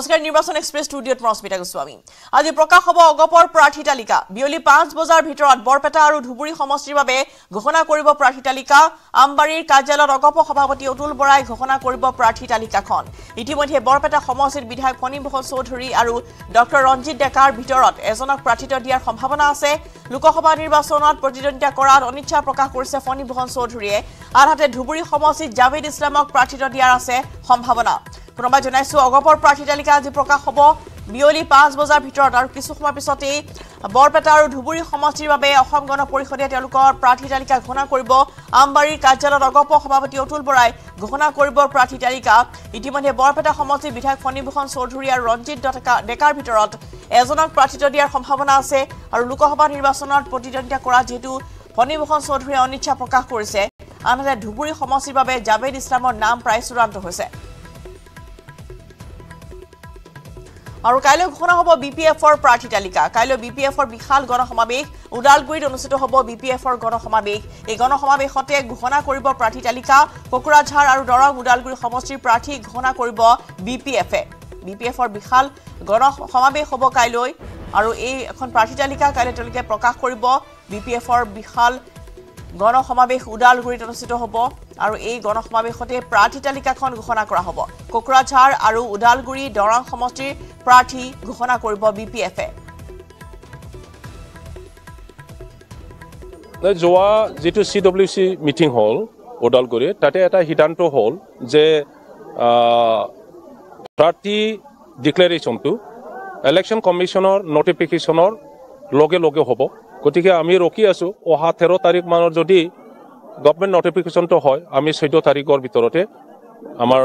নমস্কাৰ নিৰ্বাচন এক্সপ্ৰেছ ষ্টুডিঅ'ত মই মস্মিতা গোস্বামী আজি প্ৰকাশ হ'ব অগপৰ প্ৰাৰ্থী তালিকা বিয়লি পাঁচ বজাৰ ভিতৰত বৰপেটা আৰু ধুবুৰী সমষ্টিৰ বাবে ঘোষণা কৰিব প্ৰাৰ্থী তালিকা আমবাৰীৰ কাৰ্যালয়ত অগপ সভাপতি অতুল বৰাই ঘোষণা কৰিব প্ৰাৰ্থী তালিকাখন ইতিমধ্যে বৰপেটা সমষ্টিত বিধায়ক ফণীভূষণ চৌধুৰী আৰু ডক্টৰ ৰঞ্জিত ডেকাৰ ভিতৰত এজনক প্ৰাৰ্থিত্ব দিয়াৰ সম্ভাৱনা আছে লোকসভা নিৰ্বাচনত প্ৰতিদ্বন্দ্বিতা কৰাত অনিচ্ছা প্ৰকাশ কৰিছে ফণীভূষণ চৌধুৰীয়ে আনহাতে ধুবুৰী সমষ্টিত জাভেদ ইছলামক প্ৰাৰ্থিত্ব দিয়াৰ আছে সম্ভাৱনা কোনোবা জনাইছো অগপৰ প্ৰাৰ্থী তালিকা তালিকা আজি প্ৰকাশ হ'ব বিয়লি পাঁচ বজাৰ ভিতৰত আৰু কিছু সময়ৰ পিছতেই বৰপেটা আৰু ধুবুৰী সমষ্টিৰ বাবে অসম গণ পৰিষদে তেওঁলোকৰ প্ৰাৰ্থী তালিকা ঘোষণা কৰিব আমবাৰীৰ কাৰ্যালয়ত অগপ সভাপতি অতুল বৰাই ঘোষণা কৰিব প্ৰাৰ্থী তালিকা ইতিমধ্যে বৰপেটা সমষ্টিৰ বিধায়ক ফণীভূষণ চৌধুৰী আৰু ৰঞ্জিত ডেকা ডেকাৰ ভিতৰত এজনক প্ৰাৰ্থিত্ব দিয়াৰ সম্ভাৱনা আছে আৰু লোকসভা নিৰ্বাচনত প্ৰতিদ্বন্দ্বিতা কৰা যিহেতু ফণীভূষণ চৌধুৰীয়ে অনিচ্ছা প্ৰকাশ কৰিছে আনহাতে ধুবুৰী সমষ্টিৰ বাবে জাভেদ ইছলামৰ নাম প্ৰায় চূড়ান্ত হৈছে আৰু কাইলৈ ঘোষণা হ'ব বি পি এফৰ প্ৰাৰ্থী তালিকা কাইলৈ বি পি এফৰ বিশাল গণসমাৱেশ ওদালগুৰিত অনুষ্ঠিত হ'ব বি পি এফৰ গণ সমাৱেশ এই গণসমাৱেশতে ঘোষণা কৰিব প্ৰাৰ্থী তালিকা কোকৰাঝাৰ আৰু দৰং ওদালগুৰি সমষ্টিৰ প্ৰাৰ্থী ঘোষণা কৰিব বি পি এফে বি পি এফৰ বিশাল গণ সমাৱেশ হ'ব কাইলৈ আৰু এই এখন প্ৰাৰ্থী তালিকা কাইলৈ তেওঁলোকে প্ৰকাশ কৰিব বি পি এফৰ বিশাল গণ সমাবেশ ওদালগুৰিত অনুষ্ঠিত হ'ব আৰু এই গণ সমাৱেশতে প্ৰাৰ্থী তালিকাখন ঘোষণা কৰা হ'ব কোকৰাঝাৰ আৰু ওদালগুৰি দৰং সমষ্টিৰ প্ৰাৰ্থী ঘোষণা কৰিব বি পি এফে যোৱা যিটো চি ডব্লিউ চি মিটিং হ'ল ওদালগুৰিত তাতে এটা সিদ্ধান্ত হ'ল যে প্ৰাৰ্থী ডিক্লেৰেশ্যনটো ইলেকশ্যন কমিশ্যনৰ নটিফিকেশ্যনৰ লগে লগে হ'ব গতিকে আমি ৰখি আছোঁ অহা তেৰ তাৰিখ মানত যদি গভমেণ্ট নটিফিকেশ্যনটো হয় আমি চৈধ্য তাৰিখৰ ভিতৰতে আমাৰ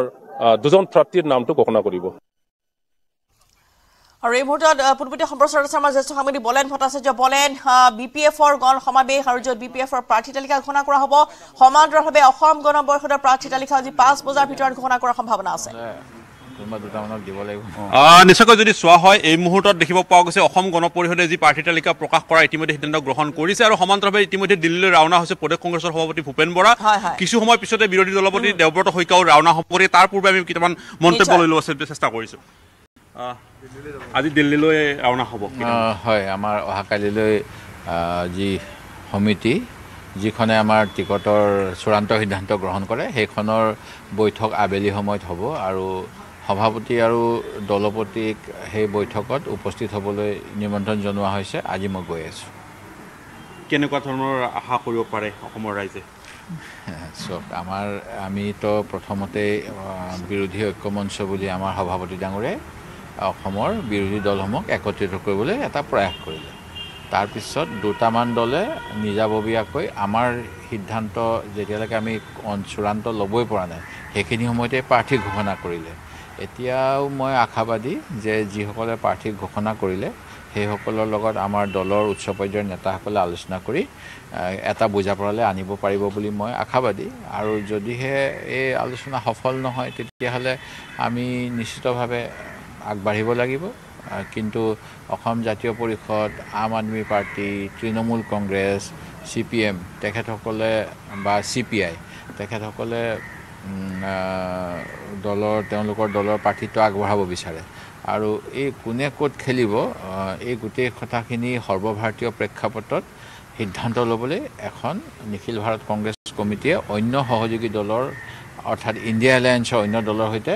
দুজন প্ৰাৰ্থীৰ নামটো ঘোষণা কৰিব আৰু এই মুহূৰ্তত পোনপটীয়া সম্প্ৰচাৰ আছে আমাৰ জ্যেষ্ঠ সাংবাদিক বলেন ভট্টাচাৰ্য বলেন বি পি এফৰ গণ সমাৱেশ আৰু য'ত বি পি এফৰ প্ৰাৰ্থী তালিকা ঘোষণা কৰা হ'ব সমান্তৰভাৱে অসম গণ পৰিষদৰ প্ৰাৰ্থী তালিকা আজি পাঁচ বজাৰ ভিতৰত ঘোষণা কৰাৰ সম্ভাৱনা আছে নিশ্চয়কৈ যদি চোৱা হয় এই মুহূৰ্তত দেখিব পোৱা গৈছে অসম গণ পৰিষদে যি প্ৰাৰ্থী তালিকা প্ৰকাশ কৰা ইতিমধ্যে সিদ্ধান্ত গ্ৰহণ কৰিছে আৰু সমান্তৰভাৱে ইতিমধ্যে দিল্লীলৈ ৰাওনা হৈছে প্ৰদেশ কংগ্ৰেছৰ সভাপতি ভূপেন বৰা কিছু সময় পিছতে বিৰোধী দলপতি দেৱব্ৰত শইকীয়াও ৰাওনা হ'ব গতিকে তাৰ পূৰ্বে আমি কেইটামান মন্তব্য লৈ ল'ব চেষ্টা কৰিছোঁ আজি দিল্লীলৈ ৰাওনা হ'ব হয় আমাৰ অহাকালিলৈ যি সমিতি যিখনে আমাৰ টিকটৰ চূড়ান্ত সিদ্ধান্ত গ্ৰহণ কৰে সেইখনৰ বৈঠক আবেলি সময়ত হ'ব আৰু সভাপতি আৰু দলপতিক সেই বৈঠকত উপস্থিত হ'বলৈ নিমন্ত্ৰণ জনোৱা হৈছে আজি মই গৈ আছোঁ কেনেকুৱা ধৰণৰ আশা কৰিব পাৰে অসমৰ ৰাইজে চাওক আমাৰ আমিতো প্ৰথমতে বিৰোধী ঐক্যমঞ্চ বুলি আমাৰ সভাপতি ডাঙৰে অসমৰ বিৰোধী দলসমূহক একত্ৰিত কৰিবলৈ এটা প্ৰয়াস কৰিলে তাৰপিছত দুটামান দলে নিজাববীয়াকৈ আমাৰ সিদ্ধান্ত যেতিয়ালৈকে আমি চূড়ান্ত ল'বই পৰা নাই সেইখিনি সময়তে প্ৰাৰ্থী ঘোষণা কৰিলে এতিয়াও মই আশাবাদী যে যিসকলে প্ৰাৰ্থী ঘোষণা কৰিলে সেইসকলৰ লগত আমাৰ দলৰ উচ্চ পৰ্যায়ৰ নেতাসকলে আলোচনা কৰি এটা বুজাপৰালৈ আনিব পাৰিব বুলি মই আশাবাদী আৰু যদিহে এই আলোচনা সফল নহয় তেতিয়াহ'লে আমি নিশ্চিতভাৱে আগবাঢ়িব লাগিব কিন্তু Assam Jatiya Parishad Aam Aadmi party Trinamool Congress C P M তেখেতসকলে বা চি পি আই তেখেতসকলে দলৰ তেওঁলোকৰ দলৰ প্ৰাৰ্থিত্ব আগবঢ়াব বিচাৰে আৰু এই কোনে ক'ত খেলিব এই গোটেই কথাখিনি সৰ্বভাৰতীয় প্ৰেক্ষাপটত সিদ্ধান্ত ল'বলৈ এখন নিখিল ভাৰত কংগ্ৰেছ কমিটিয়ে অন্য সহযোগী দলৰ অৰ্থাৎ ইণ্ডিয়া এলায়েন্সৰ অন্য দলৰ সৈতে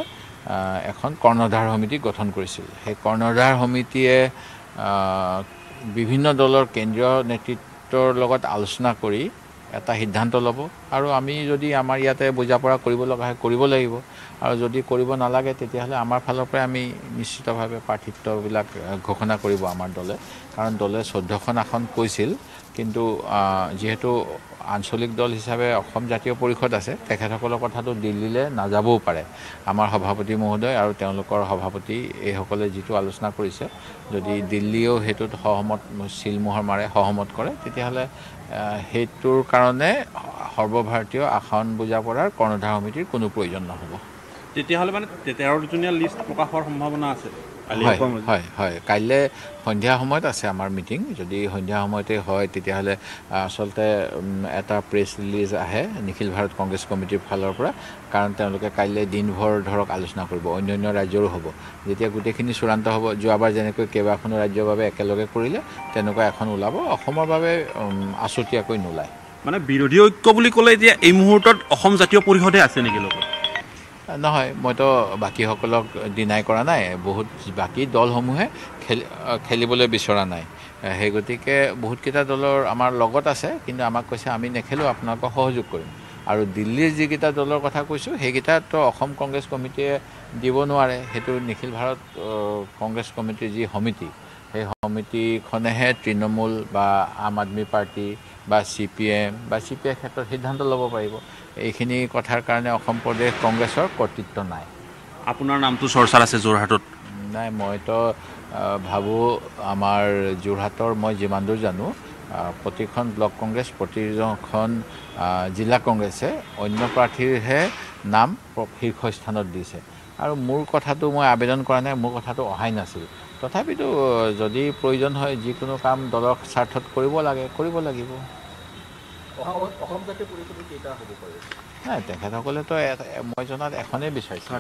এখন কৰ্ণধাৰ সমিতি গঠন কৰিছিল সেই কৰ্ণধাৰ সমিতিয়ে বিভিন্ন দলৰ কেন্দ্ৰীয় নেতৃত্বৰ লগত আলোচনা কৰি এটা সিদ্ধান্ত ল'ব আৰু আমি যদি আমাৰ ইয়াতে বুজা পৰা কৰিব লগা হয় কৰিব লাগিব আৰু যদি কৰিব নালাগে তেতিয়াহ'লে আমাৰ ফালৰ পৰাই আমি নিশ্চিতভাৱে প্ৰাৰ্থিত্ববিলাক ঘোষণা কৰিব আমাৰ দলে কাৰণ দলে চৈধ্যখন আসন কৈছিল কিন্তু যিহেতু আঞ্চলিক দল হিচাপে অসম জাতীয় পৰিষদ আছে তেখেতসকলৰ কথাটো দিল্লীলৈ নাযাবও পাৰে আমাৰ সভাপতি মহোদয় আৰু তেওঁলোকৰ সভাপতি এইসকলে যিটো আলোচনা কৰিছে যদি দিল্লীয়েও সেইটোত সহমত চিলমোহৰ মাৰে সহমত কৰে তেতিয়াহ'লে সেইটোৰ কাৰণে সৰ্বভাৰতীয় আসন বুজা পৰাৰ কৰ্ণধাৰ সমিতিৰ কোনো প্ৰয়োজন নহ'ব তেতিয়াহ'লে মানে তেৰজনীয়া লিষ্ট প্ৰকাশ হোৱাৰ সম্ভাৱনা আছে কাইলৈ সন্ধিয়া সময়ত আছে আমাৰ মিটিং যদি সন্ধিয়া সময়তে হয় তেতিয়াহ'লে আচলতে এটা প্ৰেছ ৰিলিজ আহে নিখিল ভাৰত কংগ্ৰেছ কমিটিৰ ফালৰ পৰা কাৰণ তেওঁলোকে কাইলৈ দিনভৰ ধৰক আলোচনা কৰিব অন্য অন্য ৰাজ্যৰো হ'ব যেতিয়া গোটেইখিনি চূড়ান্ত হ'ব যোৱাবাৰ যেনেকৈ কেইবাখনো ৰাজ্যৰ বাবে একেলগে কৰিলে তেনেকুৱা এখন ওলাব অসমৰ বাবে আছুতীয়াকৈ নোলায় মানে বিৰোধী ঐক্য বুলি ক'লে এতিয়া এই মুহূৰ্তত অসম জাতীয় পৰিষদে আছে নেকি লগত নহয় মইতো বাকীসকলক ডিনাই কৰা নাই বহুত বাকী দলসমূহে খেলি খেলিবলৈ বিচৰা নাই সেই গতিকে বহুতকেইটা দলৰ আমাৰ লগত আছে কিন্তু আমাক কৈছে আমি নেখেলোঁ আপোনালোকক সহযোগ কৰিম আৰু দিল্লীৰ যিকেইটা দলৰ কথা কৈছোঁ সেইকেইটাতো অসম কংগ্ৰেছ কমিটিয়ে দিব নোৱাৰে সেইটো নিখিল ভাৰত কংগ্ৰেছ কমিটিৰ যি সমিতি সেই সমিতিখনেহে তৃণমূল বা আম আদমি পাৰ্টি বা চি পি এম বা চি পি এৰ ক্ষেত্ৰত সিদ্ধান্ত ল'ব পাৰিব এইখিনি কথাৰ কাৰণে অসম প্ৰদেশ কংগ্ৰেছৰ কৰ্তৃত্ব নাই আপোনাৰ নামটো চৰ্চাৰ আছে যোৰহাটত নাই মইতো ভাবোঁ আমাৰ যোৰহাটৰ মই যিমান দূৰ জানো প্ৰতিখন ব্লক কংগ্ৰেছ প্ৰতিখন জিলা কংগ্ৰেছে অন্য প্ৰাৰ্থীৰহে নাম শীৰ্ষস্থানত দিছে আৰু মোৰ কথাটো মই আবেদন কৰা নাই মোৰ কথাটো অহাই নাছিল তথাপিতো যদি প্ৰয়োজন হয় যিকোনো কাম দলৰ স্বাৰ্থত কৰিব লাগে কৰিব লাগিব নাই তেখেতসকলেতো মই জনাত এখনেই বিচাৰিছোঁ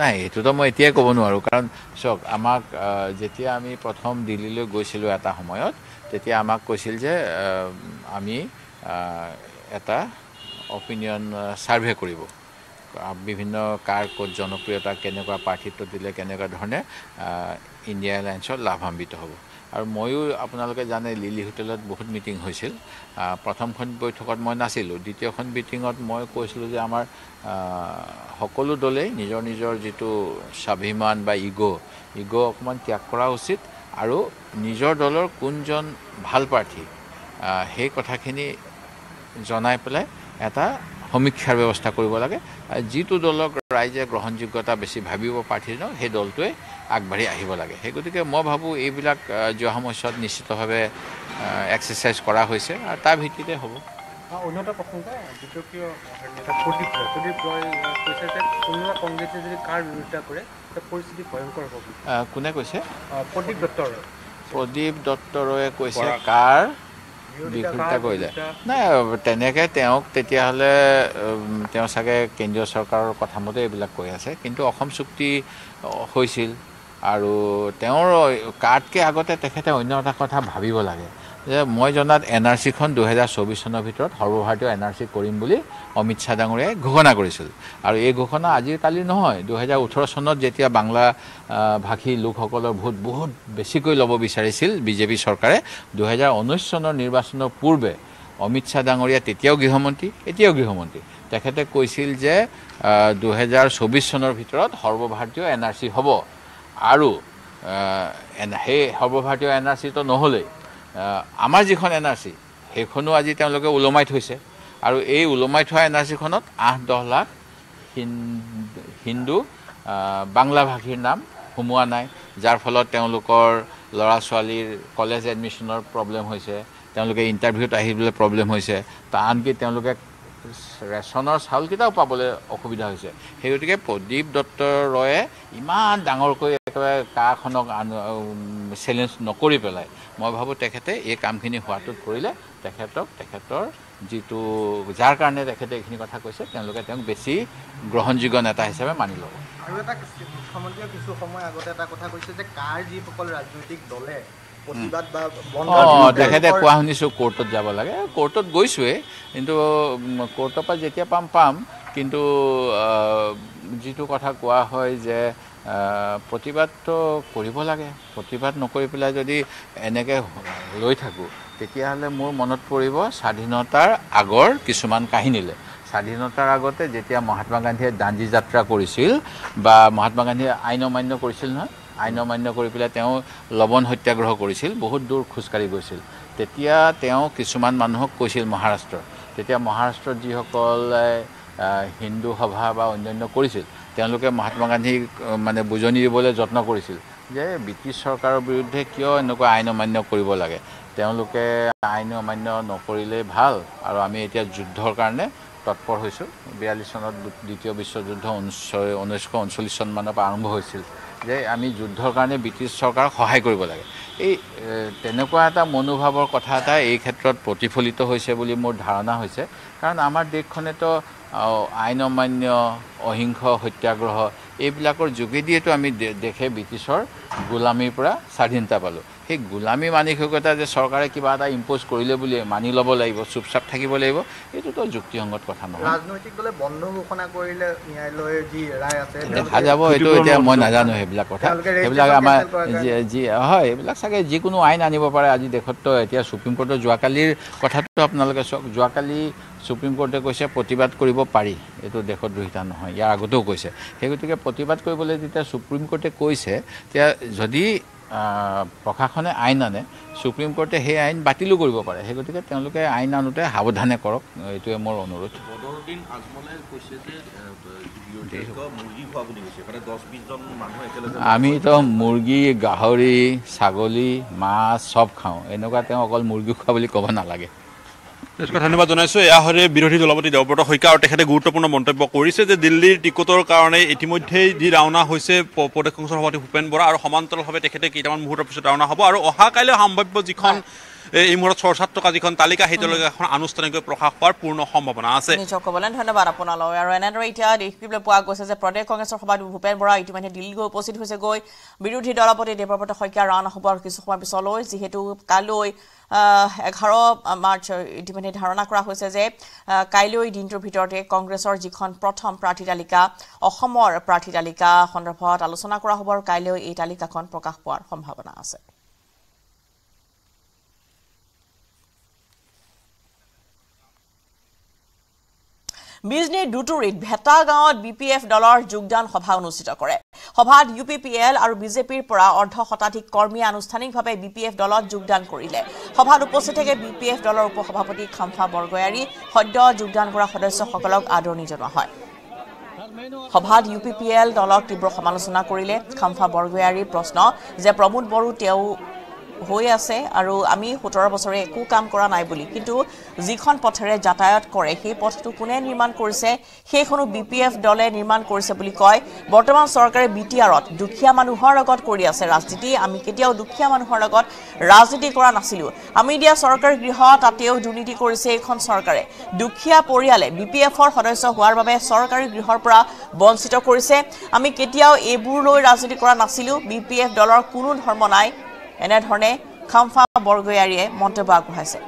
নাই এইটোতো মই এতিয়াই ক'ব নোৱাৰোঁ কাৰণ চাওক আমাক যেতিয়া আমি প্ৰথম দিল্লীলৈ গৈছিলোঁ এটা সময়ত তেতিয়া আমাক কৈছিল যে আমি এটা অপিনিয়ন ছাৰ্ভে কৰিব বিভিন্ন কাৰ ক'ত জনপ্ৰিয়তা কেনেকুৱা প্ৰাৰ্থিত্ব দিলে কেনেকুৱা ধৰণে ইণ্ডিয়া এলায়েন্সত লাভাম্বিত হ'ব আৰু ময়ো আপোনালোকে জানে লিলি হোটেলত বহুত মিটিং হৈছিল প্ৰথমখন বৈঠকত মই নাছিলোঁ দ্বিতীয়খন মিটিঙত মই কৈছিলোঁ যে আমাৰ সকলো দলেই নিজৰ নিজৰ যিটো স্বাভিমান বা ইগ' ইগ' অকণমান ত্যাগ কৰা উচিত আৰু নিজৰ দলৰ কোনজন ভাল প্ৰাৰ্থী সেই কথাখিনি জনাই পেলাই এটা সমীক্ষাৰ ব্যৱস্থা কৰিব লাগে যিটো দলক ৰাইজে গ্ৰহণযোগ্যতা বেছি ভাবিব প্ৰাৰ্থী দিনক সেই দলটোৱে আগবাঢ়ি আহিব লাগে সেই গতিকে মই ভাবোঁ এইবিলাক যোৱা সময়ছোৱাত নিশ্চিতভাৱে এক্সাৰচাইজ কৰা হৈছে আৰু তাৰ ভিত্তিতে হ'ব কোনে কৈছে প্ৰদীপ দত্ত প্ৰদীপ দত্তৰয়ে কৈছে কাৰ বিষয়ে কৰি নাই তেনেকৈ তেওঁক তেতিয়াহ'লে তেওঁ চাগে কেন্দ্ৰীয় চৰকাৰৰ কথামতে এইবিলাক কৈ আছে কিন্তু অসম চুক্তি হৈছিল আৰু তেওঁৰ কাতকৈ আগতে তেখেতে অন্য এটা কথা ভাবিব লাগে যে মই জনাত এন আৰ চিখন দুহেজাৰ চৌবিছ চনৰ ভিতৰত সৰ্বভাৰতীয় এন আৰ চি কৰিম বুলি অমিত শ্বাহ ডাঙৰীয়াই ঘোষণা কৰিছিল আৰু এই ঘোষণা আজিৰ কালি নহয় দুহেজাৰ ওঠৰ চনত যেতিয়া বাংলা ভাষী লোকসকলৰ ভোট বহুত বেছিকৈ ল'ব বিচাৰিছিল বিজেপি চৰকাৰে দুহেজাৰ ঊনৈছ চনৰ নিৰ্বাচনৰ পূৰ্বে অমিত শ্বাহ ডাঙৰীয়া তেতিয়াও গৃহমন্ত্ৰী এতিয়াও গৃহমন্ত্ৰী তেখেতে কৈছিল যে দুহেজাৰ চৌবিছ চনৰ ভিতৰত সৰ্বভাৰতীয় এন আৰ চি হ'ব আৰু সেই সৰ্বভাৰতীয় এন আৰ চিটো নহ'লেই আমাৰ যিখন এন আৰ চি সেইখনো আজি তেওঁলোকে ওলমাই থৈছে আৰু এই ওলমাই থোৱা এন আৰ চিখনত আঠ দহ লাখ হিন্দু বাংলা ভাষীৰ নাম সোমোৱা নাই যাৰ ফলত তেওঁলোকৰ ল'ৰা ছোৱালীৰ কলেজ এডমিশ্যনৰ প্ৰব্লেম হৈছে তেওঁলোকে ইণ্টাৰভিউত আহিবলৈ প্ৰব্লেম হৈছে আনকি তেওঁলোকে ৰেচনৰ চাউলকেইটাও পাবলৈ অসুবিধা হৈছে সেই গতিকে প্ৰদীপ দত্ত ৰয়ে ইমান ডাঙৰকৈ একেবাৰে কাখনক চেলেঞ্জ নকৰি পেলাই মই ভাবোঁ তেখেতে এই কামখিনি হোৱাটোত কৰিলে তেখেতক তেখেতৰ যিটো যাৰ কাৰণে তেখেতে এইখিনি কথা কৈছে তেওঁলোকে তেওঁক বেছি গ্ৰহণযোগ্য নেতা হিচাপে মানি ল'ব আৰু এটা মুখ্যমন্ত্ৰীয়ে কিছু সময় আগতে এটা কথা কৈছে যে কাৰ যিসকল ৰাজনৈতিক দলে অঁ তেখেতে কোৱা শুনিছোঁ কোৰ্টত যাব লাগে কোৰ্টত গৈছোঁৱেই কিন্তু কোৰ্টৰ পৰা যেতিয়া পাম পাম কিন্তু যিটো কথা কোৱা হয় যে প্ৰতিবাদটো কৰিব লাগে প্ৰতিবাদ নকৰি পেলাই যদি এনেকৈ লৈ থাকোঁ তেতিয়াহ'লে মোৰ মনত পৰিব স্বাধীনতাৰ আগৰ কিছুমান কাহিনীলৈ স্বাধীনতাৰ আগতে যেতিয়া মহাত্মা গান্ধীয়ে দাঞ্জী যাত্ৰা কৰিছিল বা মহাত্মা গান্ধীয়ে আইন অমান্য কৰিছিল নহয় আইন অমান্য কৰি পেলাই তেওঁ লৱণ সত্যাগ্ৰহ কৰিছিল বহুত দূৰ খোজকাঢ়ি গৈছিল তেতিয়া তেওঁ কিছুমান মানুহক কৈছিল মহাৰাষ্ট্ৰ তেতিয়া মহাৰাষ্ট্ৰত যিসকলে হিন্দু সভা বা অন্যান্য কৰিছিল তেওঁলোকে মহাত্মা গান্ধীক মানে বুজনি দিবলৈ যত্ন কৰিছিল যে ব্ৰিটিছ চৰকাৰৰ বিৰুদ্ধে কিয় এনেকুৱা আইন অমান্য কৰিব লাগে তেওঁলোকে আইন অমান্য নকৰিলেই ভাল আৰু আমি এতিয়া যুদ্ধৰ কাৰণে তৎপৰ হৈছোঁ বিয়াল্লিছ চনত দ্বিতীয় বিশ্বযুদ্ধ ঊনৈছশ ঊনৈছশ ঊনচল্লিছ চনমানৰ পৰা আৰম্ভ হৈছিল যে আমি যুদ্ধৰ কাৰণে ব্ৰিটিছ চৰকাৰক সহায় কৰিব লাগে এই তেনেকুৱা এটা মনোভাৱৰ কথা এটা এই ক্ষেত্ৰত প্ৰতিফলিত হৈছে বুলি মোৰ ধাৰণা হৈছে কাৰণ আমাৰ দেশখনেতো আইন অমান্য অহিংস সত্যাগ্ৰহ এইবিলাকৰ যোগেদিয়েতো আমি দেশে ব্ৰিটিছৰ গোলামীৰ পৰা স্বাধীনতা পালোঁ সেই গোলামী মানসিকতা যে চৰকাৰে কিবা এটা ইম্প'জ কৰিলে বুলি মানি ল'ব লাগিব চুপচাপ থাকিব লাগিব এইটোতো যুক্তিসংগত কথা নহয় দেখা যাব এইটো এতিয়া মই নাজানো সেইবিলাক কথা সেইবিলাক আমাৰ যি হয় এইবিলাক চাগে যিকোনো আইন আনিব পাৰে আজি দেশততো এতিয়া চুপ্ৰিম কোৰ্টৰ যোৱাকালিৰ কথাটোতো আপোনালোকে চাওক যোৱাকালি চুপ্ৰিম কোৰ্টে কৈছে প্ৰতিবাদ কৰিব পাৰি এইটো দেশদ্ৰোহিতা নহয় ইয়াৰ আগতেও কৈছে সেই গতিকে প্ৰতিবাদ কৰিবলৈ যেতিয়া চুপ্ৰিম কৰ্টে কৈছে তেতিয়া যদি প্ৰশাসনে আইন আনে চুপ্ৰিম কৰ্টে সেই আইন বাতিলো কৰিব পাৰে সেই গতিকে তেওঁলোকে আইন আনোতে সাৱধানে কৰক এইটোৱে মোৰ অনুৰোধ আমিতো মুৰ্গী গাহৰি ছাগলী মাছ চব খাওঁ এনেকুৱা তেওঁ অকল মুৰ্গী খোৱা বুলি ক'ব নালাগে ধন্যবাদ জনাইছোঁ এয়া হ'লে বিৰোধী দলপতি দেৱব্ৰত শইকীয়া আৰু তেখেতে গুৰুত্বপূৰ্ণ মন্তব্য কৰিছে যে দিল্লীৰ টিকটৰ কাৰণে ইতিমধ্যেই যি ৰাওনা হৈছে প্ৰদেশ কংগ্ৰেছৰ সভাপতি ভূপেন বৰা আৰু সমান্তৰালভাৱে তেখেতে কেইটামান মুহূৰ্তৰ পিছত ৰাওনা হ'ব আৰু অহা কাইলৈ সম্ভাৱ্য যিখন এই মুহূৰ্তত ছৰ্ছাত থকা যিখন তালিকা সেই তালিকা এখন আনুষ্ঠানিকভাৱে প্ৰকাশ হোৱাৰ পূৰ্ণ সম্ভাৱনা আছে নিজক ক'বলৈ ধন্যবাদ আপোনালৈ আৰু এনেদৰে এতিয়া দেখিবলৈ পোৱা গৈছে যে প্ৰদেশ কংগ্ৰেছৰ সভাপতি ভূপেন বৰা ইতিমধ্যে দিল্লী গৈ উপস্থিত হৈছে গৈ বিৰোধী দলপতি দেৱব্ৰত শইকীয়া ৰাওনা হ'বৰ কিছু সময় পিছলৈ যিহেতু কালৈ এঘাৰ মাৰ্চ ইতিমধ্যে ধাৰণা কৰা হৈছে যে কাইলৈ দিনটোৰ ভিতৰতে কংগ্ৰেছৰ যিখন প্ৰথম প্ৰাৰ্থী তালিকা অসমৰ প্ৰাৰ্থী তালিকা সন্দৰ্ভত আলোচনা কৰা হ'ব আৰু কাইলৈ এই তালিকাখন প্ৰকাশ পোৱাৰ সম্ভাৱনা আছে মিজনীৰ দুটুৰিত ভেটা গাঁৱত বি পি এফ দলৰ যোগদান সভা অনুষ্ঠিত কৰে সভাত ইউ পি পি এল আৰু বিজেপিৰ পৰা অৰ্ধ শতাধিক কৰ্মীয়ে আনুষ্ঠানিকভাৱে বি পি এফ দলত যোগদান কৰিলে সভাত উপস্থিত থাকে বি পি এফ দলৰ উপ সভাপতি খাম্ফা বৰগয়াৰী সদ্য যোগদান কৰা সদস্যসকলক আদৰণি জনোৱা হয় সভাত ইউ পি পি এল দলক তীব্ৰ সমালোচনা কৰিলে খাম্ফা বৰগয়াৰীৰ প্ৰশ্ন যে প্ৰমোদ বড়ো তেওঁ হৈ আছে আৰু আমি সোতৰ বছৰে একো কাম কৰা নাই বুলি কিন্তু যিখন পথেৰে যাতায়াত কৰে সেই পথটো কোনে নিৰ্মাণ কৰিছে সেইখনো বি পি এফ দলে নিৰ্মাণ কৰিছে বুলি কয় বৰ্তমান চৰকাৰে বি টি আৰত দুখীয়া মানুহৰ লগত কৰি আছে ৰাজনীতি আমি কেতিয়াও দুখীয়া মানুহৰ লগত ৰাজনীতি কৰা নাছিলোঁ আমি এতিয়া চৰকাৰী গৃহ তাতেও দুৰ্নীতি কৰিছে এইখন চৰকাৰে দুখীয়া পৰিয়ালে বি পি এফৰ সদস্য হোৱাৰ বাবে চৰকাৰী গৃহৰ পৰা বঞ্চিত কৰিছে আমি কেতিয়াও এইবোৰ লৈ ৰাজনীতি কৰা নাছিলোঁ বি পি এফ দলৰ কোনো ধৰ্ম নাই এনেধৰণে খাম্ফা বৰগৈয়াৰীয়ে মন্তব্য আগবঢ়াইছে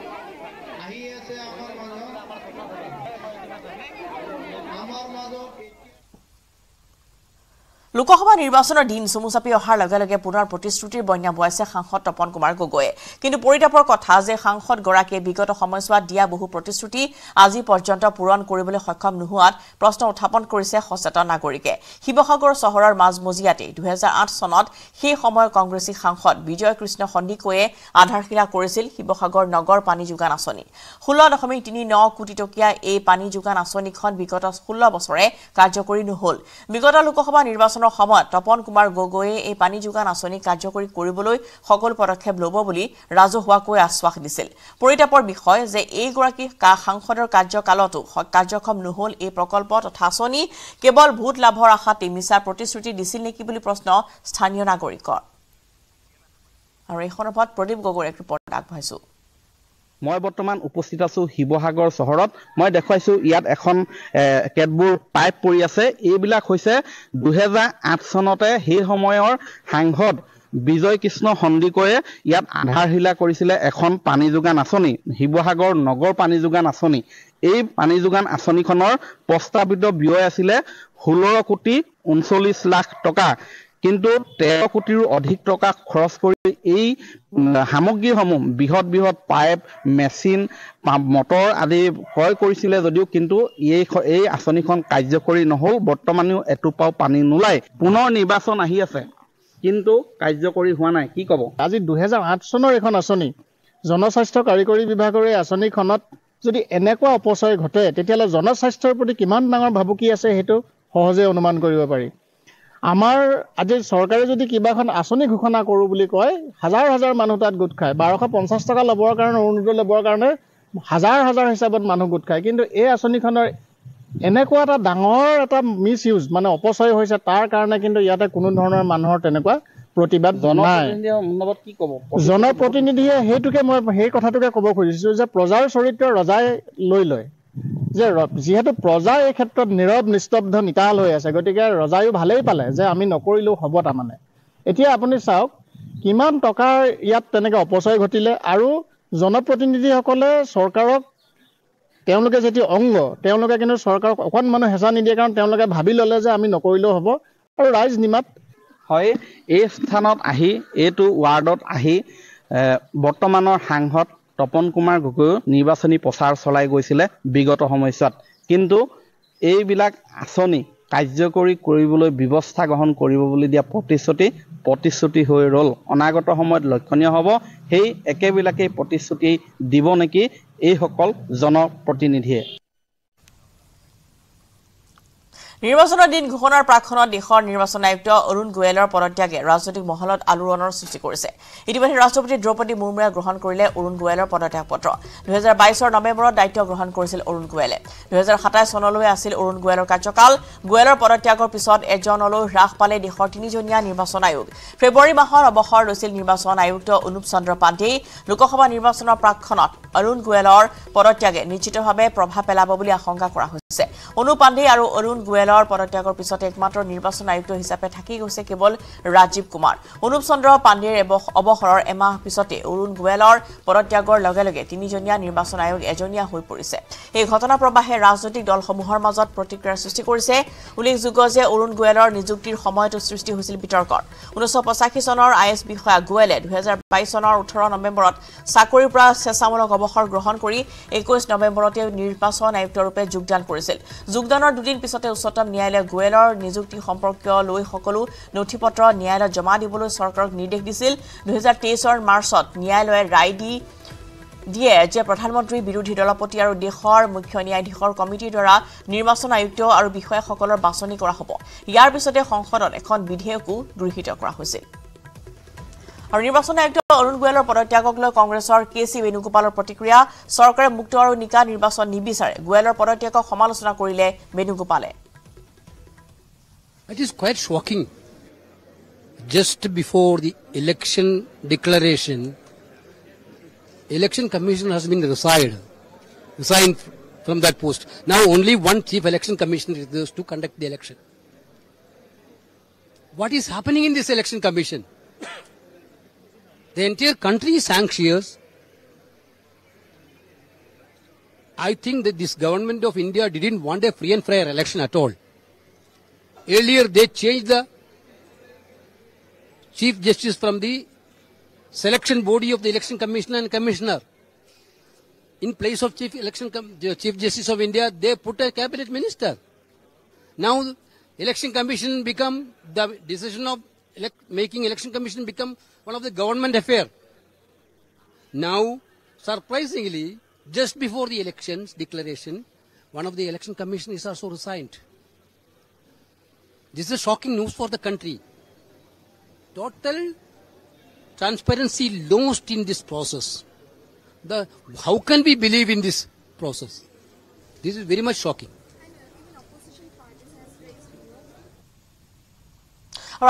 লোকসভা নিৰ্বাচনৰ দিন চমু চাপি অহাৰ লগে লগে পুনৰ প্ৰতিশ্ৰুতিৰ বন্যা বোৱাইছে সাংসদ তপন কুমাৰ গগৈয়ে কিন্তু পৰিতাপৰ কথা যে সাংসদগৰাকীয়ে বিগত সময়ছোৱাত দিয়া বহু প্ৰতিশ্ৰুতি আজি পৰ্যন্ত পূৰণ কৰিবলৈ সক্ষম নোহোৱাত প্ৰশ্ন উত্থাপন কৰিছে সচেতন নাগৰিকে শিৱসাগৰ চহৰৰ মাজমজিয়াতেই দুহেজাৰ আঠ চনত সেই সময়ৰ কংগ্ৰেছী সাংসদ বিজয় কৃষ্ণ সন্দিকৈয়ে আধাৰশিলা কৰিছিল শিৱসাগৰ নগৰ পানী যোগান আঁচনি ষোল্ল দশমিক তিনি ন কোটি টকীয়া এই পানী যোগান আঁচনিখন বিগত ষোল্ল বছৰে কাৰ্যকৰী নহল বিগত লোকসভা নিৰ্বাচনৰ সম্পূৰ্ণ সময়ত তপন কুমাৰ গগৈয়ে এই পানী যোগান আঁচনি কাৰ্যকৰী কৰিবলৈ সকলো পদক্ষেপ ল'ব বুলি ৰাজহুৱাকৈ আশ্বাস দিছিল পৰিতাপৰ বিষয় যে এইগৰাকী সাংসদৰ কাৰ্যকালতো কাৰ্যক্ষম নহ'ল এই প্ৰকল্প তথা আঁচনি কেৱল ভোট লাভৰ আশাতে মিছা প্ৰতিশ্ৰুতি দিছিল নেকি বুলি প্ৰশ্ন স্থানীয় নাগৰিকৰ আৰু এই সন্দৰ্ভত প্ৰদীপ গগৈৰ এক ৰিপৰ্ট আগবঢ়াইছো মই বৰ্তমান উপস্থিত আছো শিৱসাগৰ চহৰত মই দেখুৱাইছোঁ ইয়াত এখন কেতবোৰ পাইপ পৰি আছে এইবিলাক হৈছে দুহেজাৰ আঠ চনতে সেই সময়ৰ সাংসদ বিজয় কৃষ্ণ সন্দিকৈয়ে ইয়াত আধাৰশিলা কৰিছিলে এখন পানী যোগান আঁচনি শিৱসাগৰ নগৰ পানী যোগান আঁচনি এই পানী যোগান আঁচনিখনৰ প্ৰস্তাৱিত ব্যয় আছিলে ষোল্ল কোটি ঊনচল্লিছ লাখ টকা কিন্তু তেৰ কোটিৰো অধিক টকা খৰচ কৰি এই সামগ্ৰীসমূহ বৃহৎ বৃহৎ পাইপ মেচিন মটৰ আদি ক্ৰয় কৰিছিলে যদিও কিন্তু এই এই আঁচনিখন কাৰ্যকৰী নহ'ল বৰ্তমানেও এটোপাও পানী নোলায় পুনৰ নিৰ্বাচন আহি আছে কিন্তু কাৰ্যকৰী হোৱা নাই কি ক'ব আজি দুহেজাৰ আঠ চনৰ এখন আঁচনি জনস্বাস্থ্য কাৰিকৰী বিভাগৰ এই আঁচনিখনত যদি এনেকুৱা অপচয় ঘটে তেতিয়াহ'লে জনস্বাস্থ্যৰ প্ৰতি কিমান ডাঙৰ ভাবুকি আছে সেইটো সহজে অনুমান কৰিব পাৰি আমাৰ আজি চৰকাৰে যদি কিবা এখন আঁচনি ঘোষণা কৰোঁ বুলি কয় হাজাৰ হাজাৰ মানুহ তাত গোট খায় বাৰশ পঞ্চাছ টকা ল'বৰ কাৰণে অৰুণোদয় ল'বৰ কাৰণে হাজাৰ হাজাৰ হিচাপত মানুহ গোট খায় কিন্তু এই আঁচনিখনৰ এনেকুৱা এটা ডাঙৰ এটা মিছ ইউজ মানে অপচয় হৈছে তাৰ কাৰণে কিন্তু ইয়াতে কোনো ধৰণৰ মানুহৰ তেনেকুৱা প্ৰতিবাদ নাই জনপ্ৰতিনিধিয়ে সেইটোকে মই সেই কথাটোকে ক'ব খুজিছো যে প্ৰজাৰ চৰিত্ৰ ৰজাই লৈ লয় যে যিহেতু প্ৰজা এই ক্ষেত্ৰত নীৰৱ নিস্তব্ধ নিতাল হৈ আছে গতিকে ৰজায়ো ভালেই পালে যে আমি নকৰিলেও হ'ব তাৰমানে এতিয়া আপুনি চাওক কিমান টকাৰ ইয়াত তেনেকৈ অপচয় ঘটিলে আৰু জনপ্ৰতিনিধিসকলে চৰকাৰক তেওঁলোকে যেতিয়া অংগ তেওঁলোকে কিন্তু চৰকাৰক অকণমান হেঁচা নিদিয়ে কাৰণ তেওঁলোকে ভাবি ল'লে যে আমি নকৰিলেও হ'ব আৰু ৰাইজ নিমাত হয় এই স্থানত আহি এইটো ৱাৰ্ডত আহি বৰ্তমানৰ সাংসদ তপন কুমাৰ গগৈয়ো নিৰ্বাচনী প্ৰচাৰ চলাই গৈছিলে বিগত সময়ছোৱাত কিন্তু এইবিলাক আঁচনি কাৰ্যকৰী কৰিবলৈ ব্যৱস্থা গ্ৰহণ কৰিব বুলি দিয়া প্ৰতিশ্ৰুতি প্ৰতিশ্ৰুতি হৈ ৰ'ল অনাগত সময়ত লক্ষণীয় হ'ব সেই একেবিলাকেই প্ৰতিশ্ৰুতি দিব নেকি এইসকল জনপ্ৰতিনিধিয়ে নিৰ্বাচনৰ দিন ঘোষণাৰ প্ৰাকখনত দেশৰ নিৰ্বাচন আয়ুক্ত অৰুণ গোৱেলৰ পদত্যাগে ৰাজনৈতিক মহলত আলোড়নৰ সৃষ্টি কৰিছে ইতিমধ্যে ৰাষ্ট্ৰপতি দ্ৰৌপদী মুৰ্মুৱে গ্ৰহণ কৰিলে অৰুণ গোৱেলৰ পদত্যাগ পত্ৰ দুহেজাৰ বাইছৰ নৱেম্বৰত দায়িত্ব গ্ৰহণ কৰিছিল অৰুণ গোৱেলে দুহেজাৰ সাতাইছ চনলৈ আছিল অৰুণ গোৱেলৰ কাৰ্যকাল গোৱেলৰ পদত্যাগৰ পিছত এজনলৈ হ্ৰাস পালে দেশৰ তিনিজনীয়া নিৰ্বাচন আয়োগ ফেব্ৰুৱাৰী মাহত অৱসৰ লৈছিল নিৰ্বাচন আয়ুক্ত অনুপ চন্দ্ৰ পাণ্ডেই লোকসভা নিৰ্বাচনৰ প্ৰাকখনত অৰুণ গোৱেলৰ পদত্যাগে নিশ্চিতভাৱে প্ৰভাৱ পেলাব বুলি আশংকা কৰা হৈছে অনুপ পাণ্ডে আৰু অৰুণ গোৱেল দলৰ পদত্যাগৰ পিছত একমাত্ৰ নিৰ্বাচন আয়ুক্ত হিচাপে থাকি গৈছে কেৱল ৰাজীৱ কুমাৰ অনুপ চন্দ্ৰ পাণ্ডেৰ অৱসৰৰ এমাহ পিছতে অৰুণ গোৱেলৰ পদত্যাগৰ লগে লগে তিনিজনীয়া নিৰ্বাচন আয়োগ এজনীয়া হৈ পৰিছে এই ঘটনা প্ৰবাহে ৰাজনৈতিক দলসমূহৰ মাজত প্ৰতিক্ৰিয়াৰ সৃষ্টি কৰিছে উল্লেখযোগ্য যে অৰুণ গোৱেলৰ নিযুক্তিৰ সময়তো সৃষ্টি হৈছিল বিতৰ্কৰ ঊনৈছশ পঁচাশী চনৰ আই এছ বিষয়া গোৱেলে দুহেজাৰ বাইছ চনৰ ওঠৰ নৱেম্বৰত চাকৰিৰ পৰা স্বেচ্ছামূলক অৱসৰ গ্ৰহণ কৰি একৈছ নৱেম্বৰতে নিৰ্বাচন আয়ুক্তৰূপে যোগদান কৰিছিল যোগদানৰ দুদিন পিছতে উচ্চতম ন্যায়ালয়ে গোৱেলৰ নিযুক্তি সম্পৰ্কীয় লৈ সকলো নথি পত্ৰ ন্যায়ালয়ত জমা দিবলৈ চৰকাৰক নিৰ্দেশ দিছিল দুহেজাৰ তেইছৰ মাৰ্চত ন্যায়ালয়ে ৰায় দি দিয়ে যে প্ৰধানমন্ত্ৰী বিৰোধী দলপতি আৰু দেশৰ মুখ্য ন্যায়াধীশৰ কমিটিৰ দ্বাৰা নিৰ্বাচন আয়ুক্ত আৰু বিষয়াসকলৰ বাছনি কৰা হ'ব ইয়াৰ পিছতে সংসদত এখন বিধেয়কো গৃহীত কৰা হৈছিল আৰু নিৰ্বাচন আয়ুক্ত অৰুণ গোৱেলৰ পদত্যাগক লৈ কংগ্ৰেছৰ কে চি বেণুগোপালৰ প্ৰতিক্ৰিয়া চৰকাৰে মুক্ত আৰু নিকা নিৰ্বাচন নিবিচাৰে গোৱেলৰ পদত্যাগক সমালোচনা কৰিলে বেণুগোপালে It is quite shocking. Just before the election declaration, election commission has been resigned, resigned from that post. Now only one chief election commissioner is to conduct the election. What is happening in this election commission? The entire country is anxious. I think that this government of India didn't want a free and fair election at all. Earlier they changed the Chief Justice from the selection body of the election commissioner and commissioner. In place of Chief Election Chief Justice of India, they put a cabinet minister. Now election commission become the decision of elect, making election commission become one of the government affair. Now, surprisingly, just before the elections declaration, one of the election commissioners also resigned. This is shocking news for the country. Total transparency lost in this process. The, how can we believe in this process? This is very much shocking.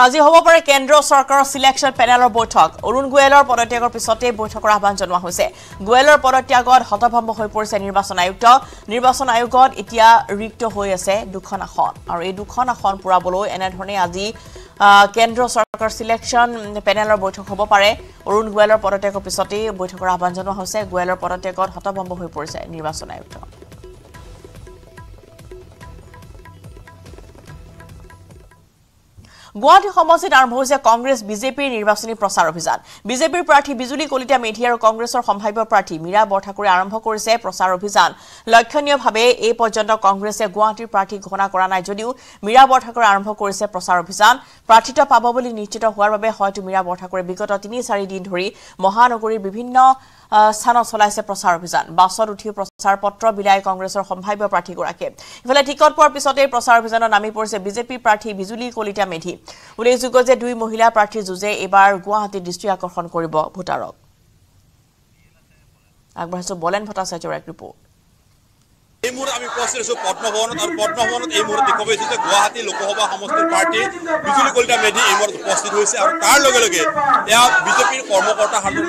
ৰাজি হ'ব পাৰে কেন্দ্ৰীয় চৰকাৰৰ selection পেনেলৰ বৈঠক অৰুণ গোৱেলৰ পদত্যাগৰ পিছতেই বৈঠকৰ আহ্বান জনোৱা হৈছে গোৱেলৰ পদত্যাগত হতভম্ব হৈ পৰিছে নিৰ্বাচন আয়ুক্ত নিৰ্বাচন আয়োগত এতিয়া ৰিক্ত হৈ আছে দুখন আসন আৰু এই দুখন আসন পূৰাবলৈ এনেধৰণে আজি কেন্দ্ৰীয় চৰকাৰৰ ছিলেকশ্যন পেনেলৰ বৈঠক হ'ব পাৰে অৰুণ গোৱেলৰ পদত্যাগৰ পিছতেই বৈঠকৰ আহ্বান জনোৱা হৈছে গোৱেলৰ পদত্যাগত হতভম্ব হৈ পৰিছে নিৰ্বাচন আয়ুক্ত গুৱাহাটী সমষ্টিত আৰম্ভ হৈছে কংগ্ৰেছ বিজেপিৰ নিৰ্বাচনী প্ৰচাৰ অভিযান বিজেপিৰ প্ৰাৰ্থী বিজুলী কলিতা মেধি আৰু কংগ্ৰেছৰ সম্ভাব্য প্ৰাৰ্থী মীৰা বৰঠাকুৰে আৰম্ভ কৰিছে প্ৰচাৰ অভিযান লক্ষণীয়ভাৱে এই পৰ্যন্ত কংগ্ৰেছে গুৱাহাটীৰ প্ৰাৰ্থী ঘোষণা কৰা নাই যদিও মীৰা বৰঠাকুৰে আৰম্ভ কৰিছে প্ৰচাৰ অভিযান প্ৰাৰ্থিত্ব পাব বুলি নিশ্চিত হোৱাৰ বাবে হয়তো মীৰা বৰঠাকুৰে বিগত তিনি চাৰি দিন ধৰি মহানগৰীৰ বিভিন্ন স্থানত চলাইছে প্ৰচাৰ অভিযান বাছত উঠিও প্ৰচাৰ পত্ৰ বিলাই কংগ্ৰেছৰ সম্ভাৱ্য প্ৰাৰ্থীগৰাকীয়ে ইফালে টিকট পোৱাৰ পিছতে প্ৰচাৰ অভিযানত নামি পৰিছে বিজেপিৰ প্ৰাৰ্থী বিজুলী কলিতা মেধি উল্লেখযোগ্য যে দুই মহিলা প্ৰাৰ্থী যুঁজে এইবাৰ গুৱাহাটীত দৃষ্টি আকৰ্ষণ কৰিব ভোটাৰক আগবঢ়াইছো বলেন ভট্টাচাৰ্যৰ এক ৰিপৰ্ট এই মূৰত আমি উপস্থিত হৈছোঁ পদ্মভৱনত আৰু পদ্মভৱনত এই মূৰত দেখুৱাব হৈছোঁ যে গুৱাহাটী লোকসভা সমষ্টিৰ পাৰ্টী বিজুলী কলিতা মেধি এই মূৰত উপস্থিত হৈছে আৰু তাৰ লগে লগে এয়া বিজেপিৰ কৰ্মকৰ্তাসকলৰ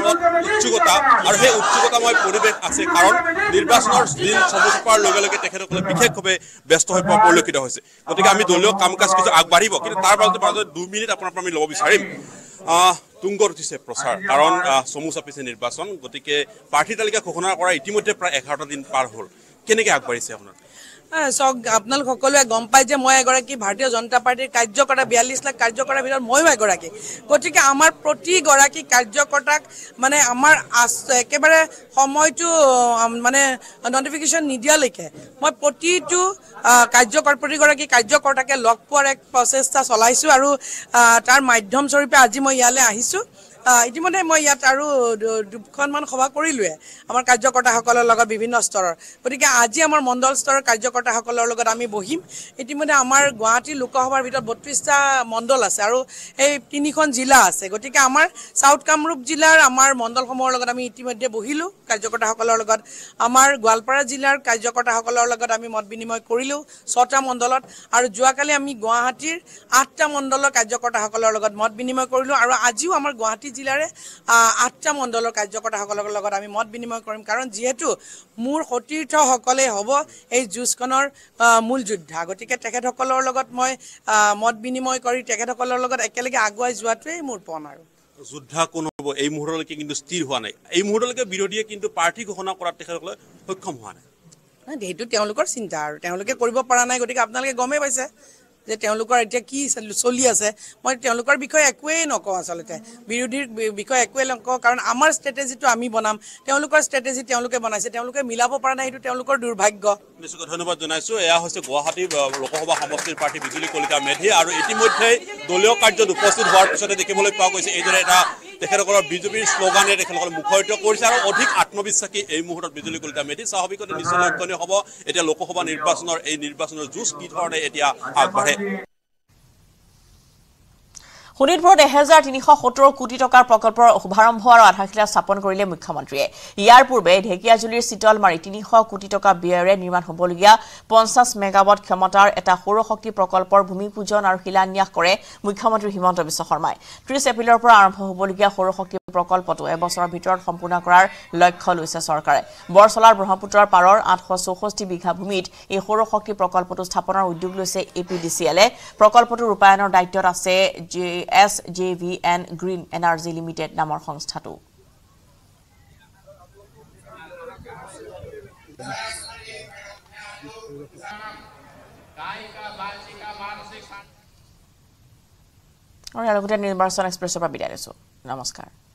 উৎসুকতা আৰু সেই উৎসুকতাময় পৰিৱেশ আছে কাৰণ নিৰ্বাচনৰ দিন চমু চপাৰ লগে লগে তেখেতসকলে বিশেষভাৱে ব্যস্ত হৈ পৰা পৰিলক্ষিত হৈছে গতিকে আমি দলীয় কাম কাজ কিছু আগবাঢ়িব কিন্তু তাৰ মাজতে মাজতে দুই মিনিট আপোনাৰ পৰা আমি ল'ব বিচাৰিম তুংগত উঠিছে প্ৰচাৰ কাৰণ চমু চাপিছে নিৰ্বাচন গতিকে প্ৰাৰ্থী তালিকা ঘোষণা কৰা ইতিমধ্যে প্ৰায় এঘাৰটা দিন পাৰ হ'ল কেনেকৈ আগবাঢ়িছে আপোনাৰ চাওক আপোনালোক সকলোৱে গম পাই যে মই এগৰাকী ভাৰতীয় জনতা পাৰ্টীৰ কাৰ্যকৰ্তা বিয়াল্লিছ লাখ কাৰ্যকৰ্তাৰ ভিতৰত ময়ো এগৰাকী গতিকে আমাৰ প্ৰতিগৰাকী কাৰ্যকৰ্তাক মানে আমাৰ একেবাৰে সময়টো মানে নটিফিকেশ্যন নিদিয়ালৈকে মই প্ৰতিটো কাৰ্যকৰ প্ৰতিগৰাকী কাৰ্যকৰ্তাকে লগ পোৱাৰ এক প্ৰচেষ্টা চলাইছোঁ আৰু তাৰ মাধ্যমস্বৰূপে আজি মই ইয়ালৈ আহিছোঁ ইতিমধ্যে মই ইয়াত আৰু দুখনমান সভা কৰিলোৱে আমাৰ কাৰ্যকৰ্তাসকলৰ লগত বিভিন্ন স্তৰৰ গতিকে আজি আমাৰ মণ্ডল স্তৰৰ কাৰ্যকৰ্তাসকলৰ লগত আমি বহিম ইতিমধ্যে আমাৰ গুৱাহাটী লোকসভাৰ ভিতৰত বত্ৰিছটা মণ্ডল আছে আৰু সেই তিনিখন জিলা আছে গতিকে আমাৰ চাউথ কামৰূপ জিলাৰ আমাৰ মণ্ডলসমূহৰ লগত আমি ইতিমধ্যে বহিলোঁ কাৰ্যকৰ্তাসকলৰ লগত আমাৰ গোৱালপাৰা জিলাৰ কাৰ্যকৰ্তাসকলৰ লগত আমি মত বিনিময় কৰিলোঁ ছটা মণ্ডলত আৰু যোৱাকালি আমি গুৱাহাটীৰ আঠটা মণ্ডলৰ কাৰ্যকৰ্তাসকলৰ লগত মত বিনিময় কৰিলোঁ আৰু আজিও আমাৰ গুৱাহাটী জিলাৰে আঠটা মণ্ডলৰ কাৰ্যকৰ্তাসকলৰ লগত আমি মত বিনিময় কৰিম কাৰণ যিহেতু মোৰ সতীৰ্থসকলে হ'ব এই যুঁজখনৰ মূল যোদ্ধা গতিকে তেখেতসকলৰ লগত মই মত বিনিময় কৰি তেখেতসকলৰ লগত একেলগে আগুৱাই যোৱাটোৱেই মোৰ পণ আৰু যোদ্ধা কোন হ'ব এই মুহূৰ্তলৈকে কিন্তু স্থিৰ হোৱা নাই এই মুহূৰ্তলৈকে বিৰোধীয়ে কিন্তু প্ৰাৰ্থী ঘোষণা কৰাত তেখেতসকলে সক্ষম হোৱা নাই সেইটো তেওঁলোকৰ চিন্তা আৰু তেওঁলোকে কৰিব পৰা নাই গতিকে আপোনালোকে গমেই পাইছে যে তেওঁলোকৰ এতিয়া কি চলি আছে মই তেওঁলোকৰ বিষয়ে একোৱেই নকওঁ আচলতে বিৰোধীৰ বিষয়ে একোৱেই নকওঁ কাৰণ আমাৰ ষ্ট্ৰেটেজিটো আমি বনাম তেওঁলোকৰ ষ্ট্ৰেটেজি তেওঁলোকে বনাইছে তেওঁলোকে মিলাব পৰা নাই সেইটো তেওঁলোকৰ দুৰ্ভাগ্য ধন্যবাদ জনাইছো এয়া হৈছে গুৱাহাটী লোকসভা সমষ্টিৰ প্ৰাৰ্থী বিজুলী কলিতা মেধি আৰু ইতিমধ্যে দলীয় কাৰ্যত উপস্থিত হোৱাৰ পিছতে দেখিবলৈ পোৱা গৈছে এইদৰে এটা তেখেতসকলৰ বিজেপিৰ শ্লোগানে তেখেতসকলে মুখৰিত কৰিছে আৰু অধিক আত্মবিশ্বাসী এই মুহূৰ্তত বিজুলী কলিতা মেধি স্বাভাৱিকতে নিশ্চয় লক্ষণীয় হ'ব এতিয়া লোকসভা নিৰ্বাচনৰ এই নিৰ্বাচনৰ যুঁজ কি ধৰণে এতিয়া আগবাঢ়ে শোণিতপুৰত এহেজাৰ তিনিশ সত্তৰ কোটি টকাৰ প্ৰকল্পৰ শুভাৰম্ভ আৰু আধাৰশিলা স্থাপন কৰিলে মুখ্যমন্ত্ৰীয়ে ইয়াৰ পূৰ্বে ঢেকীয়াজুলিৰ চিতলমাৰী তিনিশ কোটি টকা ব্যয়েৰে নিৰ্মাণ হ'বলগীয়া পঞ্চাছ মেগাৱাট ক্ষমতাৰ এটা সৌৰশক্তি প্ৰকল্পৰ ভূমিপূজন আৰু শিলান্যাস কৰে মুখ্যমন্ত্ৰী হিমন্ত বিশ্ব শৰ্মাই ত্ৰিছ এপ্ৰিলৰ পৰা আৰম্ভ হ'বলগীয়া সৌৰশক্তি প্ৰকল্পটো এবছৰৰ ভিতৰত সম্পূৰ্ণ কৰাৰ লক্ষ্য লৈছে চৰকাৰে বৰচলাৰ ব্ৰহ্মপুত্ৰৰ পাৰৰ আঠশ চৌষষ্ঠি বিঘা ভূমিত এই সৌৰ শক্তি প্ৰকল্পটো স্থাপনৰ উদ্যোগ লৈছে এ পি ডি চি এলে প্ৰকল্পটো ৰূপায়ণৰ দায়িত্বত আছে J S J V N green energy limited নামৰ সংস্থাটো আৰু ইয়াৰ লগতে নিৰ্বাচন এক্সপ্ৰেছৰ পৰা বিদায় লৈছোঁ নমস্কাৰ